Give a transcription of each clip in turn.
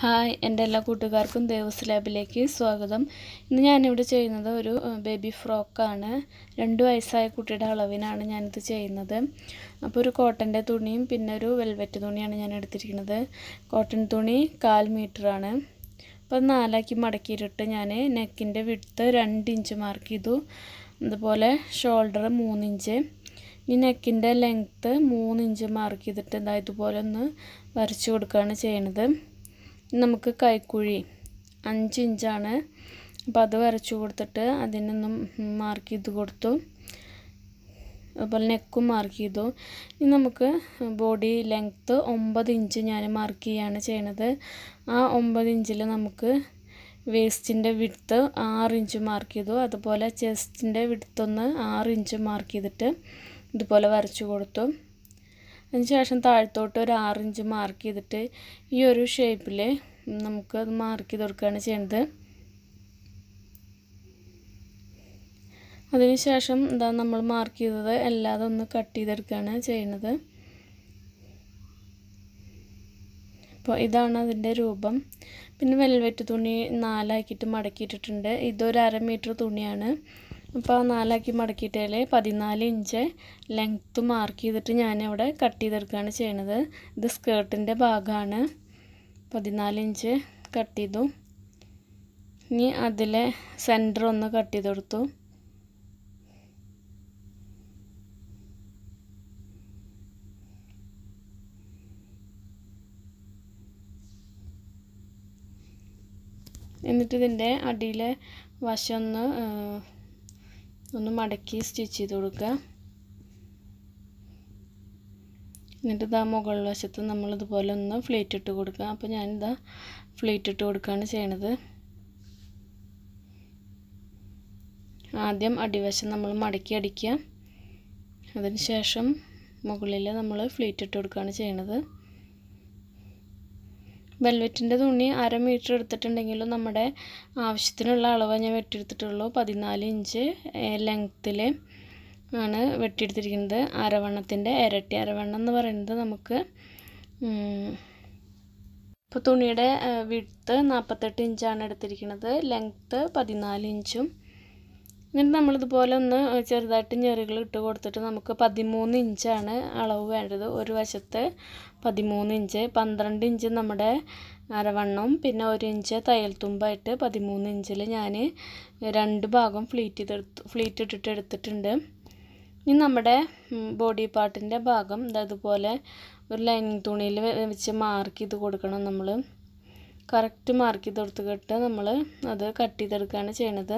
hi എൻ്റെ എല്ലാ കൂട്ടുകാർക്കും ദേവസ് ലാബിലേക്ക് സ്വാഗതം ഇന്ന് ഞാനിവിടെ ചെയ്യുന്നത് ഒരു ബേബി ഫ്രോക്കാണ് രണ്ട് വയസ്സായ കുട്ടിയുടെ അളവിനാണ് ഞാനിത് ചെയ്യുന്നത് അപ്പോൾ ഒരു കോട്ടൻ്റെ തുണിയും പിന്നെ ഒരു വെൽവെറ്റ് തുണിയാണ് ഞാൻ എടുത്തിരിക്കുന്നത് കോട്ടൺ തുണി കാൽ മീറ്ററാണ് അപ്പോൾ നാലാക്കി മടക്കിയിട്ട് ഞാൻ നെക്കിൻ്റെ വിടുത്ത് രണ്ട് ഇഞ്ച് മാർക്ക് ചെയ്തു അതുപോലെ ഷോൾഡർ മൂന്നിഞ്ച് ഈ നെക്കിൻ്റെ ലെങ്ത്ത് മൂന്നിഞ്ച് ഇഞ്ച് മാർക്ക് ചെയ്തിട്ട് എന്താ ഇതുപോലെ ഒന്ന് വരച്ച് കൊടുക്കുകയാണ് ചെയ്യണത് നമുക്ക് കൈക്കുഴി അഞ്ച് ഇഞ്ചാണ് അപ്പോൾ അത് വരച്ചു കൊടുത്തിട്ട് അതിനൊന്നും മാർക്ക് ചെയ്ത് കൊടുത്തു അതുപോലെ നെക്കും മാർക്ക് ചെയ്തു ഇനി നമുക്ക് ബോഡി ലെങ്ത്ത് ഒമ്പത് ഇഞ്ച് ഞാൻ മാർക്ക് ചെയ്യുകയാണ് ചെയ്യണത് ആ ഒമ്പത് ഇഞ്ചിൽ നമുക്ക് വേസ്റ്റിൻ്റെ വിടുത്ത് ആറ് ഇഞ്ച് മാർക്ക് ചെയ്തു അതുപോലെ ചെസ്റ്റിൻ്റെ വിടുത്തൊന്ന് ആറ് ഇഞ്ച് മാർക്ക് ചെയ്തിട്ട് ഇതുപോലെ വരച്ചു കൊടുത്തു അതിനുശേഷം ശേഷം താഴത്തോട്ട് ഒരു ആറിഞ്ച് മാർക്ക് ചെയ്തിട്ട് ഈ ഒരു ഷേപ്പിൽ നമുക്ക് അത് മാർക്ക് ചെയ്ത് കൊടുക്കുകയാണ് ചെയ്യുന്നത് അതിനുശേഷം എന്താ നമ്മൾ മാർക്ക് ചെയ്തത് അല്ലാതെ ഒന്ന് കട്ട് ചെയ്തെടുക്കുകയാണ് ചെയ്യുന്നത് അപ്പോൾ ഇതാണ് അതിൻ്റെ രൂപം പിന്നെ വെൽവെറ്റ് തുണി നാലാക്കിയിട്ട് മടക്കിയിട്ടിട്ടുണ്ട് ഇതൊരു അരമീറ്റർ മീറ്റർ തുണിയാണ് അപ്പോൾ നാലാക്കി മടക്കിയിട്ടതിൽ പതിനാല് ഇഞ്ച് ലെങ്ത്ത് മാർക്ക് ചെയ്തിട്ട് ഞാനിവിടെ കട്ട് ചെയ്തെടുക്കുകയാണ് ചെയ്യണത് ഇത് സ്കേർട്ടിൻ്റെ ഭാഗമാണ് പതിനാല് ഇഞ്ച് കട്ട് ചെയ്തു ഇനി അതിലെ സെൻറ്റർ ഒന്ന് കട്ട് ചെയ്ത് കൊടുത്തു എന്നിട്ട് അടിയിലെ വശം ഒന്ന് ഒന്ന് മടക്കി സ്റ്റിച്ച് ചെയ്ത് കൊടുക്കുക എന്നിട്ട് ഇതാ മുകളിൽ വശത്ത് നമ്മളിതുപോലെ ഒന്ന് ഫ്ലേറ്റ് ഇട്ട് കൊടുക്കുക അപ്പോൾ ഞാനിതാ ഫ്ലേറ്റ് ഇട്ട് കൊടുക്കുകയാണ് ചെയ്യണത് ആദ്യം അടിവശം നമ്മൾ മടക്കി അടിക്കുക അതിനുശേഷം മുകളിൽ നമ്മൾ ഫ്ലേറ്റ് ഇട്ട് കൊടുക്കുകയാണ് ചെയ്യണത് വെൽവെറ്റിൻ്റെ തുണി അര മീറ്റർ എടുത്തിട്ടുണ്ടെങ്കിലും നമ്മുടെ ആവശ്യത്തിനുള്ള അളവ് ഞാൻ വെട്ടിയെടുത്തിട്ടുള്ളൂ പതിനാല് ഇഞ്ച് ലെങ്ത്തിൽ ആണ് വെട്ടിയെടുത്തിരിക്കുന്നത് അരവണ്ണത്തിൻ്റെ ഇരട്ടി അരവണ്ണം എന്ന് പറയുന്നത് നമുക്ക് ഇപ്പോൾ തുണിയുടെ വിട്ത്ത് നാൽപ്പത്തെട്ട് ഇഞ്ചാണ് എടുത്തിരിക്കുന്നത് ലെങ്ത്ത് പതിനാല് ഇഞ്ചും എന്നിട്ട് നമ്മളിതുപോലെ ഒന്ന് ചെറുതായിട്ട് ഞെറികൾ ഇട്ട് കൊടുത്തിട്ട് നമുക്ക് പതിമൂന്ന് ഇഞ്ചാണ് അളവ് വേണ്ടത് ഒരു വശത്ത് പതിമൂന്ന് ഇഞ്ച് പന്ത്രണ്ട് ഇഞ്ച് നമ്മുടെ അരവണ്ണവും പിന്നെ ഒരു ഇഞ്ച് തയ്യൽ തുമ്പായിട്ട് പതിമൂന്ന് ഇഞ്ചിൽ ഞാൻ രണ്ട് ഭാഗം ഫ്ലീറ്റ് ചെയ്തെടുത്ത് ഫ്ലീറ്റ് ഇട്ടിട്ട് എടുത്തിട്ടുണ്ട് ഇനി നമ്മുടെ ബോഡി പാർട്ടിൻ്റെ ഭാഗം അതുപോലെ ഒരു ലൈനിങ് തുണിയിൽ വെച്ച് മാർക്ക് ചെയ്ത് കൊടുക്കണം നമ്മൾ കറക്റ്റ് മാർക്ക് ചെയ്ത് കൊടുത്തിട്ട് നമ്മൾ അത് കട്ട് ചെയ്തെടുക്കുകയാണ് ചെയ്യണത്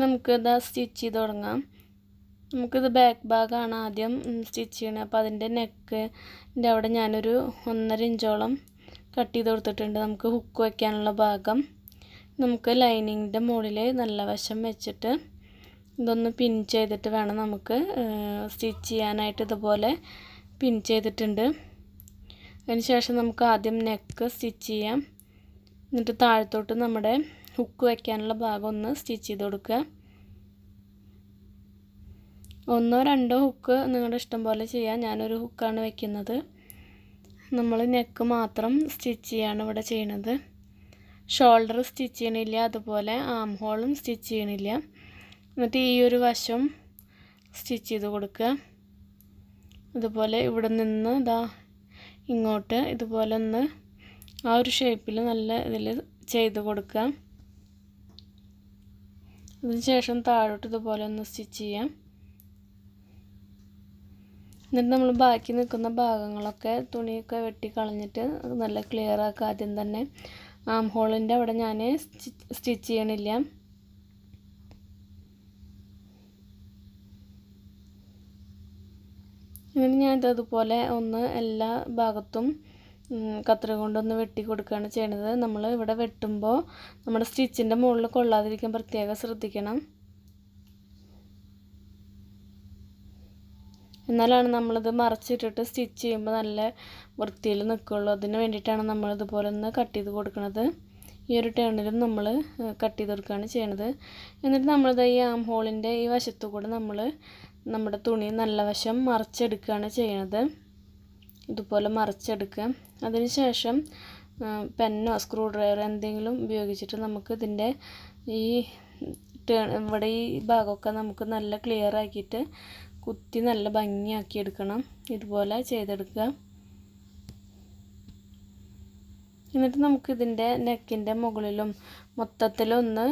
നമുക്കിത് സ്റ്റിച്ച് ചെയ്ത് തുടങ്ങാം നമുക്കിത് ബാക്ക് ഭാഗമാണ് ആദ്യം സ്റ്റിച്ച് ചെയ്യണത് അപ്പോൾ അതിൻ്റെ നെക്കിൻ്റെ അവിടെ ഞാനൊരു ഒന്നര ഇഞ്ചോളം കട്ട് ചെയ്ത് കൊടുത്തിട്ടുണ്ട് നമുക്ക് ഹുക്ക് വയ്ക്കാനുള്ള ഭാഗം നമുക്ക് ലൈനിങ്ങിൻ്റെ മുകളിൽ നല്ല വശം വെച്ചിട്ട് ഇതൊന്ന് പിൻ ചെയ്തിട്ട് വേണം നമുക്ക് സ്റ്റിച്ച് ചെയ്യാനായിട്ട് ഇതുപോലെ പിൻ ചെയ്തിട്ടുണ്ട് അതിന് ശേഷം നമുക്ക് ആദ്യം നെക്ക് സ്റ്റിച്ച് ചെയ്യാം എന്നിട്ട് താഴത്തോട്ട് നമ്മുടെ ഹുക്ക് വയ്ക്കാനുള്ള ഭാഗം ഒന്ന് സ്റ്റിച്ച് ചെയ്ത് കൊടുക്കുക ഒന്നോ രണ്ടോ ഹുക്ക് നിങ്ങളുടെ ഇഷ്ടം പോലെ ചെയ്യാം ഞാനൊരു ഹുക്കാണ് വയ്ക്കുന്നത് നമ്മൾ നെക്ക് മാത്രം സ്റ്റിച്ച് ചെയ്യാണ് ഇവിടെ ചെയ്യണത് ഷോൾഡർ സ്റ്റിച്ച് ചെയ്യണില്ല അതുപോലെ ആം ഹോളും സ്റ്റിച്ച് ചെയ്യണില്ല എന്നിട്ട് ഈ ഒരു വശം സ്റ്റിച്ച് ചെയ്ത് കൊടുക്കുക അതുപോലെ ഇവിടെ നിന്ന് ഇതാ ഇങ്ങോട്ട് ഇതുപോലെ ഒന്ന് ആ ഒരു ഷേപ്പിൽ നല്ല ഇതിൽ ചെയ്ത് കൊടുക്കുക അതിനുശേഷം താഴോട്ട് ഇതുപോലെ ഒന്ന് സ്റ്റിച്ച് ചെയ്യാം എന്നിട്ട് നമ്മൾ ബാക്കി നിൽക്കുന്ന ഭാഗങ്ങളൊക്കെ തുണിയൊക്കെ വെട്ടി കളഞ്ഞിട്ട് നല്ല ക്ലിയർ ആക്കുക ആദ്യം തന്നെ ആം ഹോളിൻ്റെ അവിടെ ഞാൻ സ്റ്റിച്ച് ചെയ്യണില്ല എന്നിട്ട് ഞാൻ ഒന്ന് എല്ലാ ഭാഗത്തും കത്രിക കൊണ്ടൊന്ന് വെട്ടി കൊടുക്കുകയാണ് ചെയ്യുന്നത് നമ്മൾ ഇവിടെ വെട്ടുമ്പോൾ നമ്മുടെ സ്റ്റിച്ചിൻ്റെ മുകളിൽ കൊള്ളാതിരിക്കാൻ പ്രത്യേകം ശ്രദ്ധിക്കണം എന്നാലാണ് നമ്മളിത് മറച്ചിട്ടിട്ട് സ്റ്റിച്ച് ചെയ്യുമ്പോൾ നല്ല വൃത്തിയിൽ നിൽക്കുകയുള്ളൂ അതിന് വേണ്ടിയിട്ടാണ് നമ്മളിതുപോലെ ഒന്ന് കട്ട് ചെയ്ത് കൊടുക്കുന്നത് ഈ ഒരു ടേണിലും നമ്മൾ കട്ട് ചെയ്ത് കൊടുക്കുകയാണ് ചെയ്യണത് എന്നിട്ട് നമ്മളിത് ഈ ആം ഹോളിൻ്റെ ഈ വശത്തു കൂടെ നമ്മൾ നമ്മുടെ തുണി നല്ല വശം മറിച്ചെടുക്കുകയാണ് ചെയ്യണത് ഇതുപോലെ മറിച്ചെടുക്കുക അതിനുശേഷം പെന്നോ സ്ക്രൂ ഡ്രൈവറോ എന്തെങ്കിലും ഉപയോഗിച്ചിട്ട് നമുക്ക് ഇതിൻ്റെ ഈ ഇവിടെ ഈ ഭാഗമൊക്കെ നമുക്ക് നല്ല ക്ലിയർ ആക്കിയിട്ട് കുത്തി നല്ല ഭംഗിയാക്കി എടുക്കണം ഇതുപോലെ ചെയ്തെടുക്കുക എന്നിട്ട് നമുക്ക് നെക്കിൻ്റെ മുകളിലും മൊത്തത്തിലൊന്ന്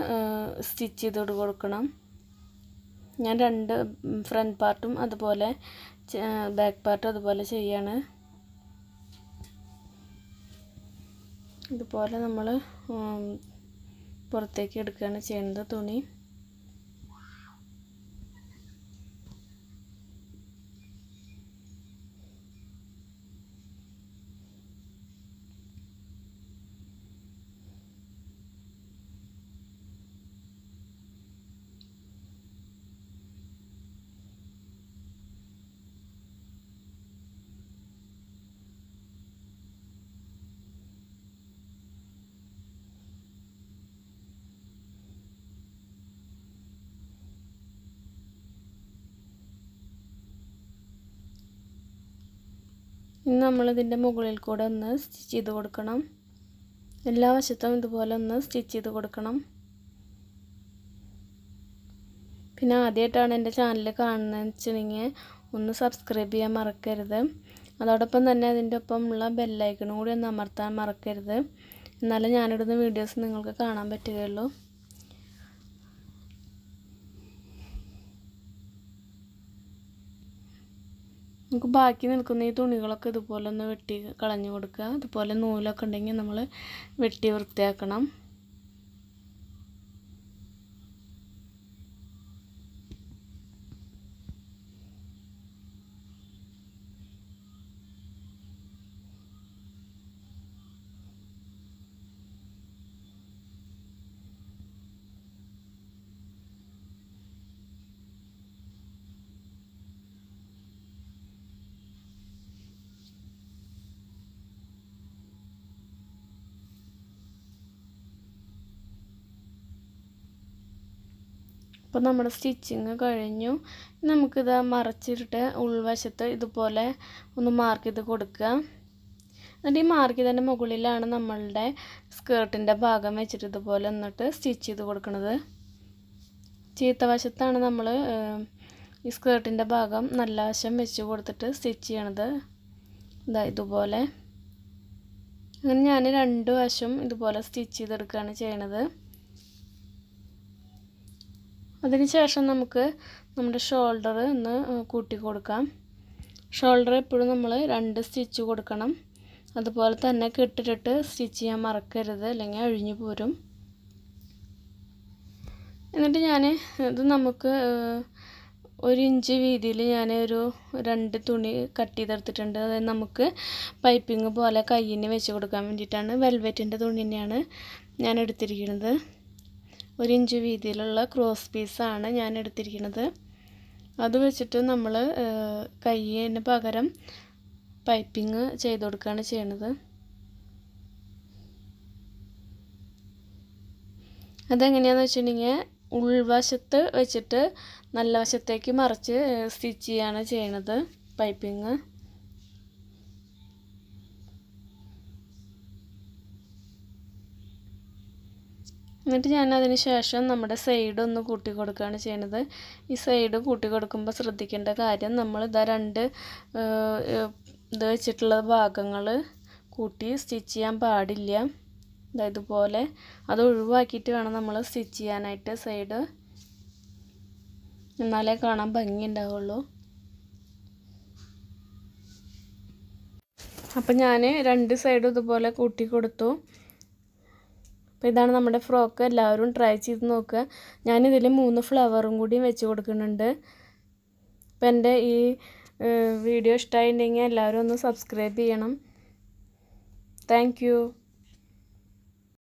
സ്റ്റിച്ച് ചെയ്ത് കൊടുക്കണം ഞാൻ രണ്ട് ഫ്രണ്ട് പാർട്ടും അതുപോലെ ബാക്ക് പാർട്ടും അതുപോലെ ചെയ്യാണ് ഇതുപോലെ നമ്മൾ പുറത്തേക്ക് എടുക്കുകയാണ് ചെയ്യുന്നത് തുണി ഇനി നമ്മളിതിൻ്റെ മുകളിൽ കൂടെ ഒന്ന് സ്റ്റിച്ച് ചെയ്ത് കൊടുക്കണം എല്ലാ വശത്തും ഇതുപോലെ ഒന്ന് സ്റ്റിച്ച് ചെയ്ത് കൊടുക്കണം പിന്നെ ആദ്യമായിട്ടാണ് എൻ്റെ ചാനൽ കാണുന്നതെന്ന് വെച്ചിട്ടുണ്ടെങ്കിൽ ഒന്ന് സബ്സ്ക്രൈബ് ചെയ്യാൻ മറക്കരുത് അതോടൊപ്പം തന്നെ അതിൻ്റെ ഒപ്പം ഉള്ള ബെല്ലൈക്കണും കൂടി ഒന്ന് അമർത്താൻ മറക്കരുത് എന്നാലും ഞാനിടുന്ന വീഡിയോസ് നിങ്ങൾക്ക് കാണാൻ പറ്റുകയുള്ളൂ നമുക്ക് ബാക്കി നിൽക്കുന്ന ഈ തുണികളൊക്കെ ഇതുപോലെ ഒന്ന് വെട്ടി കളഞ്ഞു കൊടുക്കുക അതുപോലെ നൂലൊക്കെ ഉണ്ടെങ്കിൽ നമ്മൾ വെട്ടി വൃത്തിയാക്കണം അപ്പോൾ നമ്മുടെ സ്റ്റിച്ചിങ് കഴിഞ്ഞു നമുക്കിത് മറച്ചിട്ട് ഉൾവശത്ത് ഇതുപോലെ ഒന്ന് മാർക്ക് ചെയ്ത് കൊടുക്കുക എന്നിട്ട് ഈ മാർക്ക് ചെയ്തതിൻ്റെ മുകളിലാണ് നമ്മളുടെ സ്കേർട്ടിൻ്റെ ഭാഗം വെച്ചിട്ട് ഇതുപോലെ എന്നിട്ട് സ്റ്റിച്ച് ചെയ്ത് കൊടുക്കുന്നത് ചീത്ത വശത്താണ് നമ്മൾ ഈ സ്കേർട്ടിൻ്റെ ഭാഗം നല്ല വശം വെച്ച് കൊടുത്തിട്ട് സ്റ്റിച്ച് ചെയ്യണത് ഇതാ ഇതുപോലെ അങ്ങനെ ഞാൻ രണ്ട് വശം ഇതുപോലെ സ്റ്റിച്ച് ചെയ്തെടുക്കുകയാണ് ചെയ്യണത് അതിനുശേഷം നമുക്ക് നമ്മുടെ ഷോൾഡർ ഒന്ന് കൂട്ടി കൊടുക്കാം ഷോൾഡർ എപ്പോഴും നമ്മൾ രണ്ട് സ്റ്റിച്ച് കൊടുക്കണം അതുപോലെ തന്നെ കെട്ടിട്ടിട്ട് സ്റ്റിച്ച് ചെയ്യാൻ മറക്കരുത് അല്ലെങ്കിൽ അഴിഞ്ഞു പോരും എന്നിട്ട് ഞാൻ ഇത് നമുക്ക് ഒരു ഇഞ്ച് വീതിയിൽ ഞാൻ ഒരു രണ്ട് തുണി കട്ട് ചെയ്തെടുത്തിട്ടുണ്ട് അതായത് നമുക്ക് പൈപ്പിംഗ് പോലെ കയ്യിന് വെച്ച് കൊടുക്കാൻ വേണ്ടിയിട്ടാണ് വെൽവെറ്റിൻ്റെ തുണി തന്നെയാണ് ഞാൻ എടുത്തിരിക്കുന്നത് ഒരു ഇഞ്ച് വീതിയിലുള്ള ക്രോസ് പീസാണ് ഞാൻ എടുത്തിരിക്കുന്നത് അത് വെച്ചിട്ട് നമ്മൾ കയ്യിന് പകരം പൈപ്പിങ് ചെയ്ത് കൊടുക്കുകയാണ് ചെയ്യണത് അതെങ്ങനെയാണെന്ന് വെച്ചിട്ടുണ്ടെങ്കിൽ ഉൾവശത്ത് വെച്ചിട്ട് നല്ല വശത്തേക്ക് മറിച്ച് സ്റ്റിച്ച് ചെയ്യുകയാണ് ചെയ്യണത് പൈപ്പിങ് എന്നിട്ട് ഞാൻ അതിന് ശേഷം നമ്മുടെ സൈഡ് ഒന്ന് കൂട്ടി കൊടുക്കുകയാണ് ചെയ്യുന്നത് ഈ സൈഡ് കൂട്ടി കൊടുക്കുമ്പോൾ ശ്രദ്ധിക്കേണ്ട കാര്യം നമ്മൾ ഇതാ രണ്ട് ഇത് വെച്ചിട്ടുള്ള ഭാഗങ്ങൾ കൂട്ടി സ്റ്റിച്ച് ചെയ്യാൻ പാടില്ല ഇതുപോലെ അത് ഒഴിവാക്കിയിട്ട് വേണം നമ്മൾ സ്റ്റിച്ച് ചെയ്യാനായിട്ട് സൈഡ് എന്നാലേ കാണാൻ ഭംഗി ഉണ്ടാവുള്ളൂ അപ്പം ഞാൻ രണ്ട് സൈഡും ഇതുപോലെ കൂട്ടി കൊടുത്തു അപ്പോൾ ഇതാണ് നമ്മുടെ ഫ്രോക്ക് എല്ലാവരും ട്രൈ ചെയ്ത് നോക്കുക ഞാനിതിൽ മൂന്ന് ഫ്ലവറും കൂടിയും വെച്ച് കൊടുക്കുന്നുണ്ട് അപ്പം എൻ്റെ ഈ വീഡിയോ ഇഷ്ടമായിട്ടുണ്ടെങ്കിൽ എല്ലാവരും ഒന്ന് സബ്സ്ക്രൈബ് ചെയ്യണം താങ്ക്